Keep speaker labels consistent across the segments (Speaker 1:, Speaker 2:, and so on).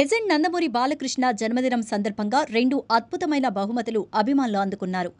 Speaker 1: legend Nandamuri Balakrishna జన్మదినం సందర్భంగా రెండు అద్భుతమైన బహుమతులు అభిమానులు అందుకున్నారు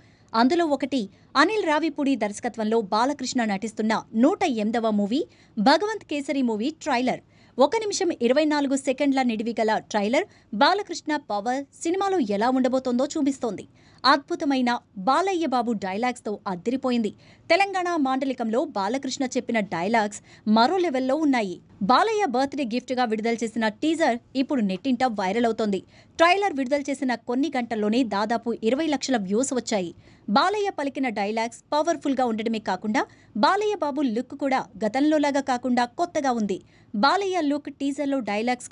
Speaker 1: అందులో ఒకటి అనిల్ రావిపూడి దర్శకత్వంలో బాలకృష్ణ నటిస్తున్న నూట ఎనిమిదవ movie Bhagavanth Kesari movie trailer ఒక నిమిషం ఇరవై నాలుగు సెకండ్ల నిడివి గల ట్రైలర్ బాలకృష్ణ పవర్ సినిమాలో ఎలా ఉండబోతోందో చూపిస్తోంది అద్భుతమైన బాలయ్య బాబు డైలాగ్స్తో అద్దిరిపోయింది తెలంగాణ మాండలికంలో బాలకృష్ణ చెప్పిన డైలాగ్స్ మరో లెవెల్లో ఉన్నాయి బాలయ్య బర్త్డే గిఫ్ట్గా విడుదల చేసిన టీజర్ ఇప్పుడు నెట్టింట వైరల్ అవుతోంది ట్రైలర్ విడుదల చేసిన కొన్ని గంటల్లోనే దాదాపు ఇరవై లక్షల వ్యూస్ వచ్చాయి బాలయ్య పలికిన డైలాగ్స్ పవర్ఫుల్గా ఉండడమే కాకుండా బాలయ్య బాబు లుక్ కూడా గతంలోలాగా కాకుండా కొత్తగా ఉంది బాలయ్య స్పెషల్ లుక్ టీజర్లో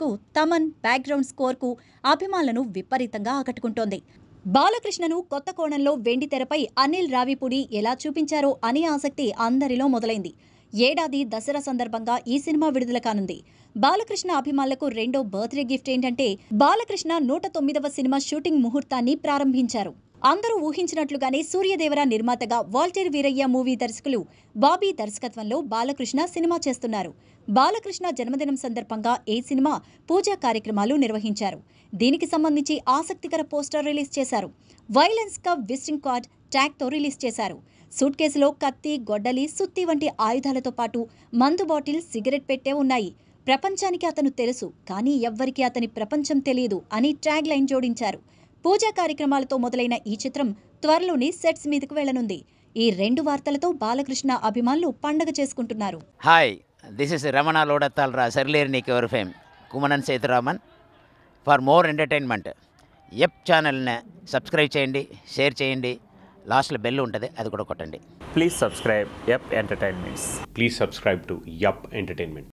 Speaker 1: కు తమన్ బ్యాక్గ్రౌండ్ స్కోర్ కు అభిమానులను విపరీతంగా ఆకట్టుకుంటోంది బాలకృష్ణను కొత్త కోణంలో వెండి తెరపై అనిల్ రావిపూడి ఎలా చూపించారో అనే ఆసక్తి అందరిలో మొదలైంది ఏడాది దసరా సందర్భంగా ఈ సినిమా విడుదల కానుంది బాలకృష్ణ అభిమానులకు రెండో బర్త్డే గిఫ్ట్ ఏంటంటే బాలకృష్ణ నూట తొమ్మిదవ సినిమా షూటింగ్ ముహూర్తాన్ని ప్రారంభించారు అందరూ ఊహించినట్లుగానే సూర్యదేవర నిర్మాతగా వాల్టేర్ వీరయ్య మూవీ దర్శకులు బాబీ దర్శకత్వంలో బాలకృష్ణ సినిమా చేస్తున్నారు బాలకృష్ణ జన్మదినం సందర్భంగా ఏ సినిమా పూజా కార్యక్రమాలు నిర్వహించారు దీనికి సంబంధించి ఆసక్తికర పోస్టర్ రిలీజ్ చేశారు వైలెన్స్ కప్ విస్టింగ్ కార్డ్ ట్యాగ్తో రిలీజ్ చేశారు సూట్ కేసులో కత్తి గొడ్డలి సుత్తి వంటి ఆయుధాలతో పాటు మందు బాటిల్ సిగరెట్ పెట్టే ఉన్నాయి ప్రపంచానికి అతను తెలుసు కానీ ఎవ్వరికీ అతని ప్రపంచం తెలియదు అని ట్యాగ్ లైన్ జోడించారు పూజా కార్యక్రమాలతో మొదలైన ఈ చిత్రం త్వరలోనే సెట్స్ మీదకు వెళ్లనుంది ఈ రెండు వార్తలతో బాలకృష్ణ అభిమానులు పండగ చేసుకుంటున్నారు
Speaker 2: హాయ్ దిస్ ఇస్ రమణ లోడత్తాల్రా Sarileru Neeku Evaru fame Kumanan Sethuraman for more entertainment F ఛానల్ని సబ్స్క్రైబ్ చేయండి షేర్ చేయండి లాస్ట్లో బెల్ ఉంటుంది
Speaker 1: అది కూడా కొట్టండి please subscribe F entertainments please subscribe to F entertainment